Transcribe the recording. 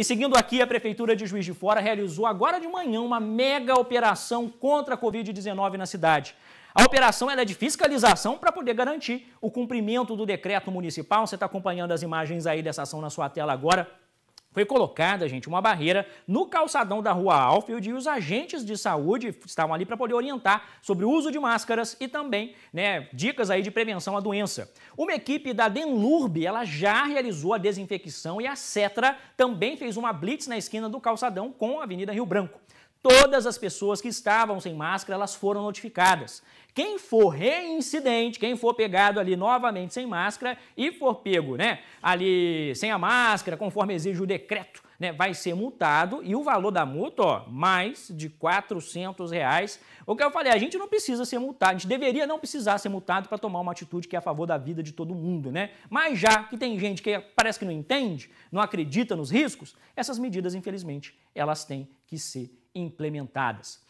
E seguindo aqui, a Prefeitura de Juiz de Fora realizou agora de manhã uma mega operação contra a Covid-19 na cidade. A operação é de fiscalização para poder garantir o cumprimento do decreto municipal. Você está acompanhando as imagens aí dessa ação na sua tela agora. Foi colocada, gente, uma barreira no calçadão da rua Alfield e os agentes de saúde estavam ali para poder orientar sobre o uso de máscaras e também né, dicas aí de prevenção à doença. Uma equipe da Denlurb, ela já realizou a desinfecção e a Cetra também fez uma blitz na esquina do calçadão com a Avenida Rio Branco. Todas as pessoas que estavam sem máscara, elas foram notificadas. Quem for reincidente, quem for pegado ali novamente sem máscara e for pego, né, ali sem a máscara, conforme exige o decreto, né, vai ser multado e o valor da multa, ó, mais de 400 reais. O que eu falei, a gente não precisa ser multado, a gente deveria não precisar ser multado para tomar uma atitude que é a favor da vida de todo mundo, né? Mas já que tem gente que parece que não entende, não acredita nos riscos, essas medidas, infelizmente, elas têm que ser implementadas.